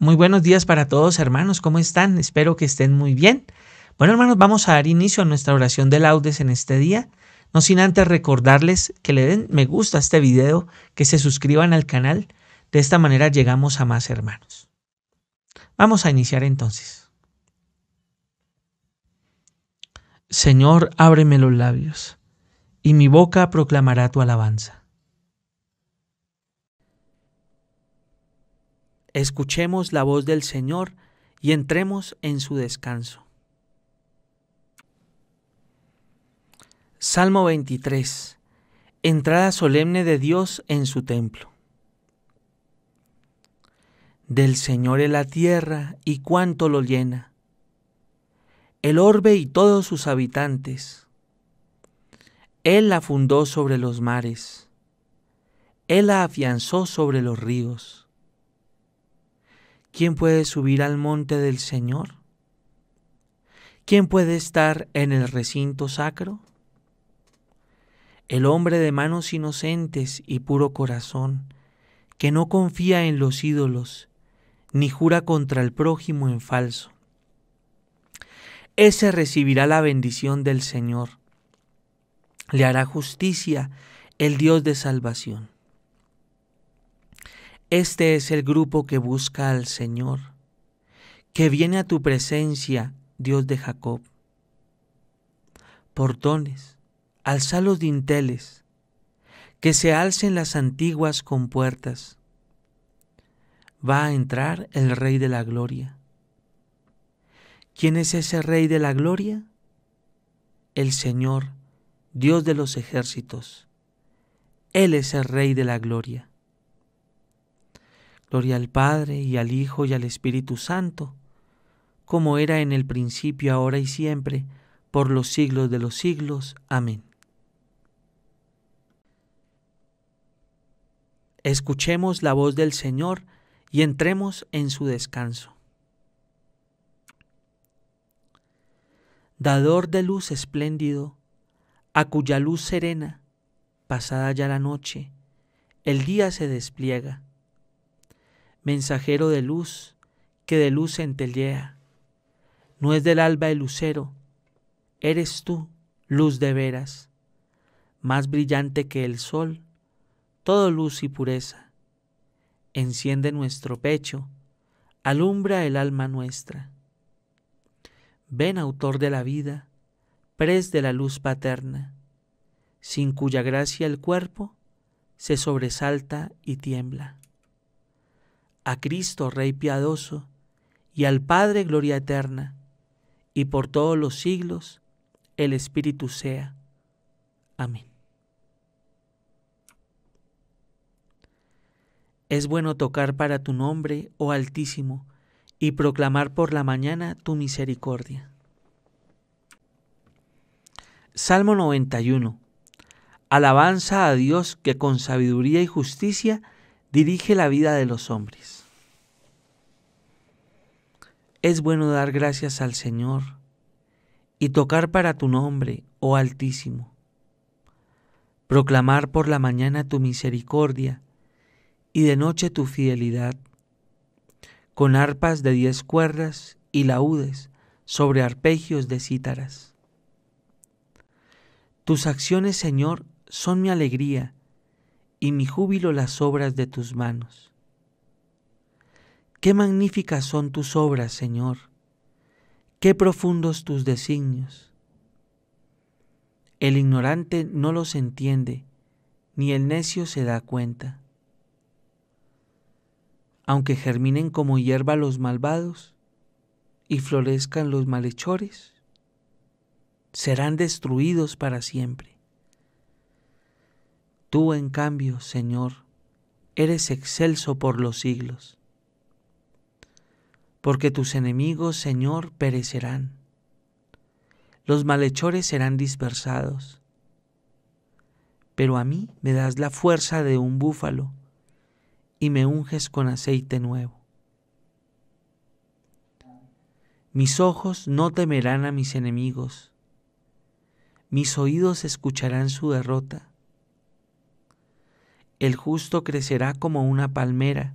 Muy buenos días para todos hermanos, ¿cómo están? Espero que estén muy bien. Bueno hermanos, vamos a dar inicio a nuestra oración de laudes en este día, no sin antes recordarles que le den me gusta a este video, que se suscriban al canal, de esta manera llegamos a más hermanos. Vamos a iniciar entonces. Señor, ábreme los labios, y mi boca proclamará tu alabanza. Escuchemos la voz del Señor y entremos en su descanso. Salmo 23. Entrada solemne de Dios en su templo. Del Señor es la tierra y cuánto lo llena, el orbe y todos sus habitantes. Él la fundó sobre los mares, Él la afianzó sobre los ríos. ¿Quién puede subir al monte del Señor? ¿Quién puede estar en el recinto sacro? El hombre de manos inocentes y puro corazón, que no confía en los ídolos, ni jura contra el prójimo en falso. Ese recibirá la bendición del Señor. Le hará justicia el Dios de salvación. Este es el grupo que busca al Señor, que viene a tu presencia, Dios de Jacob. Portones, alza los dinteles, que se alcen las antiguas compuertas. Va a entrar el Rey de la Gloria. ¿Quién es ese Rey de la Gloria? El Señor, Dios de los ejércitos. Él es el Rey de la Gloria. Gloria al Padre y al Hijo y al Espíritu Santo, como era en el principio, ahora y siempre, por los siglos de los siglos. Amén. Escuchemos la voz del Señor y entremos en su descanso. Dador de luz espléndido, a cuya luz serena, pasada ya la noche, el día se despliega mensajero de luz que de luz centellea. No es del alba el lucero, eres tú, luz de veras, más brillante que el sol, todo luz y pureza. Enciende nuestro pecho, alumbra el alma nuestra. Ven, autor de la vida, pres de la luz paterna, sin cuya gracia el cuerpo se sobresalta y tiembla a Cristo Rey piadoso, y al Padre gloria eterna, y por todos los siglos el Espíritu sea. Amén. Es bueno tocar para tu nombre, oh Altísimo, y proclamar por la mañana tu misericordia. Salmo 91. Alabanza a Dios que con sabiduría y justicia dirige la vida de los hombres. Es bueno dar gracias al Señor y tocar para tu nombre, oh Altísimo. Proclamar por la mañana tu misericordia y de noche tu fidelidad, con arpas de diez cuerdas y laúdes sobre arpegios de cítaras. Tus acciones, Señor, son mi alegría y mi júbilo las obras de tus manos. Qué magníficas son tus obras, Señor. Qué profundos tus designios. El ignorante no los entiende, ni el necio se da cuenta. Aunque germinen como hierba los malvados y florezcan los malhechores, serán destruidos para siempre. Tú, en cambio, Señor, eres excelso por los siglos porque tus enemigos, Señor, perecerán. Los malhechores serán dispersados. Pero a mí me das la fuerza de un búfalo y me unges con aceite nuevo. Mis ojos no temerán a mis enemigos, mis oídos escucharán su derrota. El justo crecerá como una palmera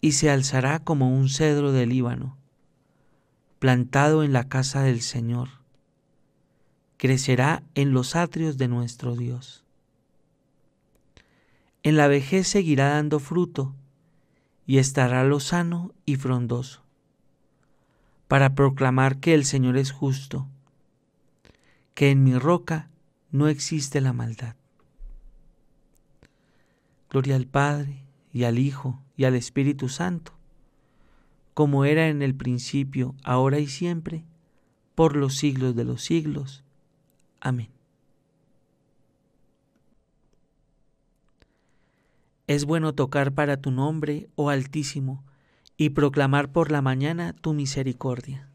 y se alzará como un cedro del Líbano, plantado en la casa del Señor. Crecerá en los atrios de nuestro Dios. En la vejez seguirá dando fruto y estará lozano y frondoso, para proclamar que el Señor es justo, que en mi roca no existe la maldad. Gloria al Padre y al Hijo y al Espíritu Santo, como era en el principio, ahora y siempre, por los siglos de los siglos. Amén. Es bueno tocar para tu nombre, oh Altísimo, y proclamar por la mañana tu misericordia.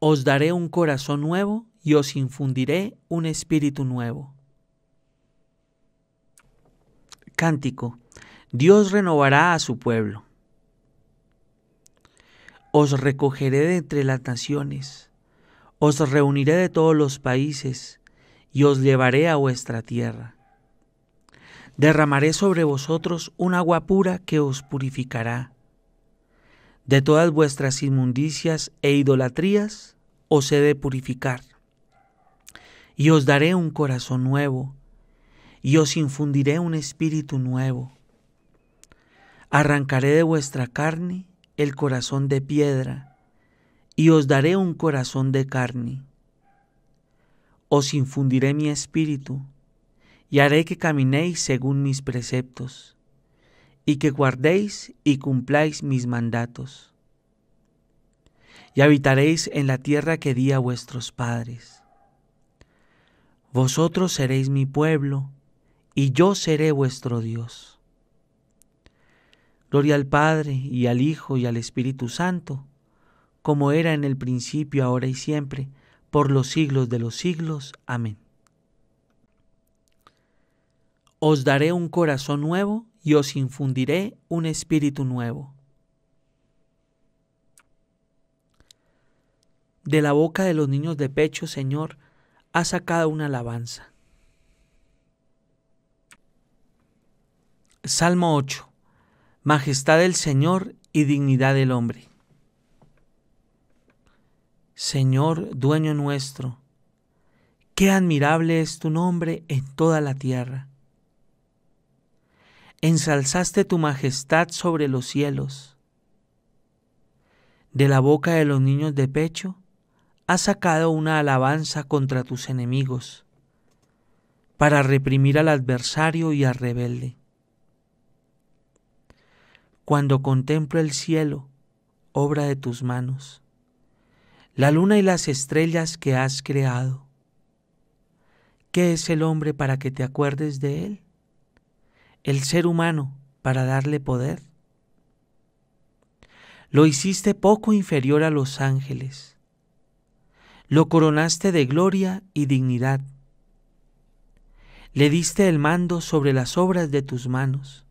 Os daré un corazón nuevo y os infundiré un espíritu nuevo. Cántico. Dios renovará a su pueblo. Os recogeré de entre las naciones, os reuniré de todos los países, y os llevaré a vuestra tierra. Derramaré sobre vosotros un agua pura que os purificará. De todas vuestras inmundicias e idolatrías os he de purificar. Y os daré un corazón nuevo, y os infundiré un espíritu nuevo. Arrancaré de vuestra carne el corazón de piedra, y os daré un corazón de carne. Os infundiré mi espíritu, y haré que caminéis según mis preceptos, y que guardéis y cumpláis mis mandatos. Y habitaréis en la tierra que di a vuestros padres. Vosotros seréis mi pueblo, y yo seré vuestro Dios. Gloria al Padre y al Hijo y al Espíritu Santo, como era en el principio, ahora y siempre, por los siglos de los siglos. Amén. Os daré un corazón nuevo y os infundiré un espíritu nuevo. De la boca de los niños de pecho, Señor, ha sacado una alabanza. Salmo 8. Majestad del Señor y dignidad del hombre. Señor, dueño nuestro, qué admirable es tu nombre en toda la tierra. Ensalzaste tu majestad sobre los cielos. De la boca de los niños de pecho has sacado una alabanza contra tus enemigos, para reprimir al adversario y al rebelde cuando contemplo el cielo, obra de tus manos, la luna y las estrellas que has creado. ¿Qué es el hombre para que te acuerdes de él? ¿El ser humano para darle poder? Lo hiciste poco inferior a los ángeles. Lo coronaste de gloria y dignidad. Le diste el mando sobre las obras de tus manos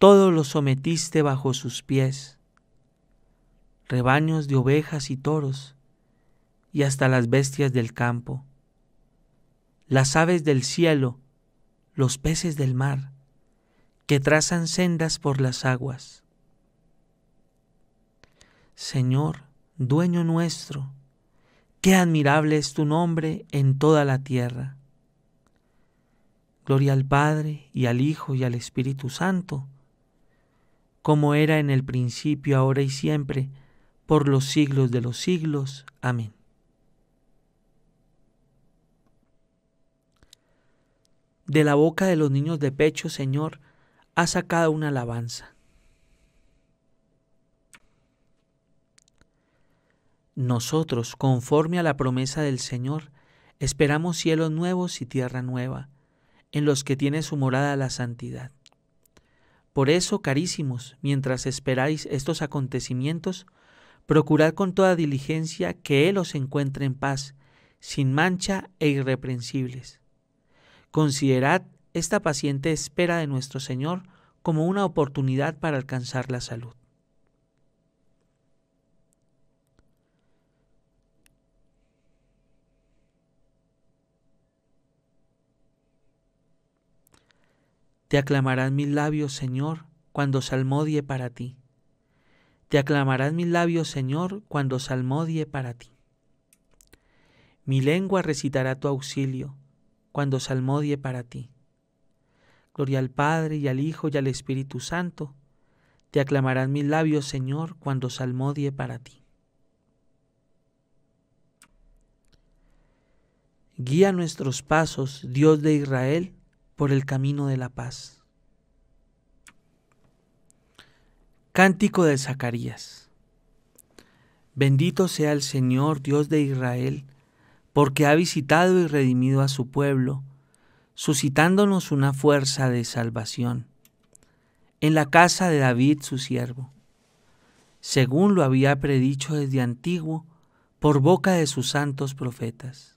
todo lo sometiste bajo sus pies, rebaños de ovejas y toros, y hasta las bestias del campo, las aves del cielo, los peces del mar, que trazan sendas por las aguas. Señor, dueño nuestro, qué admirable es tu nombre en toda la tierra. Gloria al Padre y al Hijo y al Espíritu Santo, como era en el principio, ahora y siempre, por los siglos de los siglos. Amén. De la boca de los niños de pecho, Señor, ha sacado una alabanza. Nosotros, conforme a la promesa del Señor, esperamos cielos nuevos y tierra nueva, en los que tiene su morada la santidad por eso, carísimos, mientras esperáis estos acontecimientos, procurad con toda diligencia que Él os encuentre en paz, sin mancha e irreprensibles. Considerad esta paciente espera de nuestro Señor como una oportunidad para alcanzar la salud. Te aclamarán mis labios, Señor, cuando salmodie para ti. Te aclamarán mis labios, Señor, cuando salmodie para ti. Mi lengua recitará tu auxilio, cuando salmodie para ti. Gloria al Padre y al Hijo y al Espíritu Santo. Te aclamarán mis labios, Señor, cuando salmodie para ti. Guía nuestros pasos, Dios de Israel por el camino de la paz. Cántico de Zacarías. Bendito sea el Señor Dios de Israel, porque ha visitado y redimido a su pueblo, suscitándonos una fuerza de salvación en la casa de David su siervo, según lo había predicho desde antiguo por boca de sus santos profetas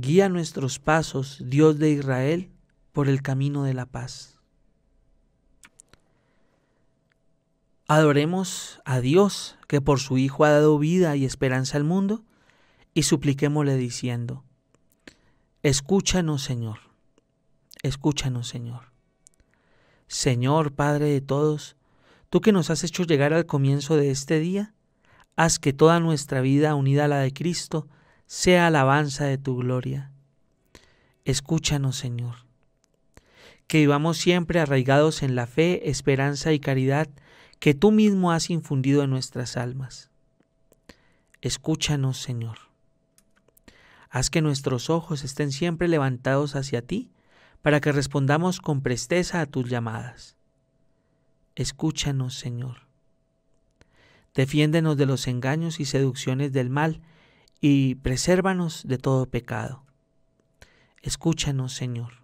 Guía nuestros pasos, Dios de Israel, por el camino de la paz. Adoremos a Dios, que por su Hijo ha dado vida y esperanza al mundo, y supliquémosle diciendo, Escúchanos Señor, escúchanos Señor. Señor Padre de todos, tú que nos has hecho llegar al comienzo de este día, haz que toda nuestra vida unida a la de Cristo, sea alabanza de tu gloria. Escúchanos, Señor. Que vivamos siempre arraigados en la fe, esperanza y caridad que tú mismo has infundido en nuestras almas. Escúchanos, Señor. Haz que nuestros ojos estén siempre levantados hacia ti, para que respondamos con presteza a tus llamadas. Escúchanos, Señor. Defiéndenos de los engaños y seducciones del mal, y presérvanos de todo pecado. Escúchanos, Señor.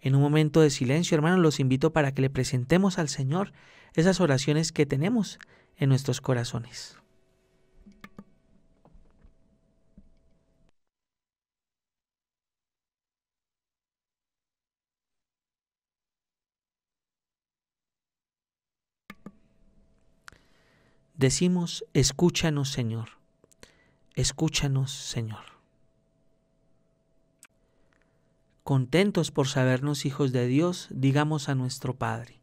En un momento de silencio, hermanos, los invito para que le presentemos al Señor esas oraciones que tenemos en nuestros corazones. Decimos, escúchanos Señor. Escúchanos, Señor. Contentos por sabernos hijos de Dios, digamos a nuestro Padre.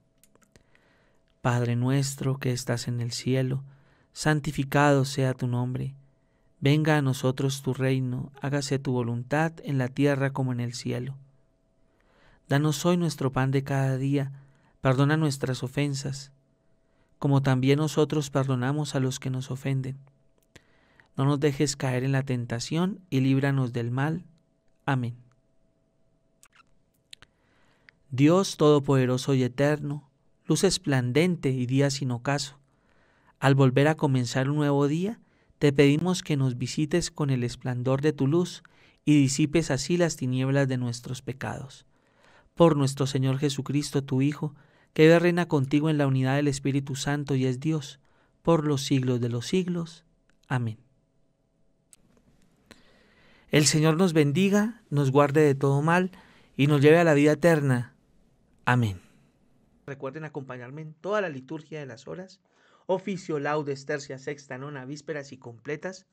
Padre nuestro que estás en el cielo, santificado sea tu nombre. Venga a nosotros tu reino, hágase tu voluntad en la tierra como en el cielo. Danos hoy nuestro pan de cada día, perdona nuestras ofensas, como también nosotros perdonamos a los que nos ofenden no nos dejes caer en la tentación y líbranos del mal. Amén. Dios Todopoderoso y Eterno, luz esplendente y día sin ocaso, al volver a comenzar un nuevo día, te pedimos que nos visites con el esplendor de tu luz y disipes así las tinieblas de nuestros pecados. Por nuestro Señor Jesucristo, tu Hijo, que reina contigo en la unidad del Espíritu Santo y es Dios, por los siglos de los siglos. Amén. El Señor nos bendiga, nos guarde de todo mal y nos lleve a la vida eterna. Amén. Recuerden acompañarme en toda la liturgia de las horas, oficio, laudes, tercia, sexta, nona, vísperas y completas,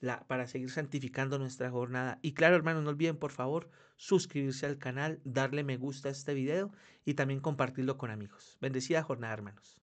la, para seguir santificando nuestra jornada. Y claro, hermanos, no olviden, por favor, suscribirse al canal, darle me gusta a este video y también compartirlo con amigos. Bendecida jornada, hermanos.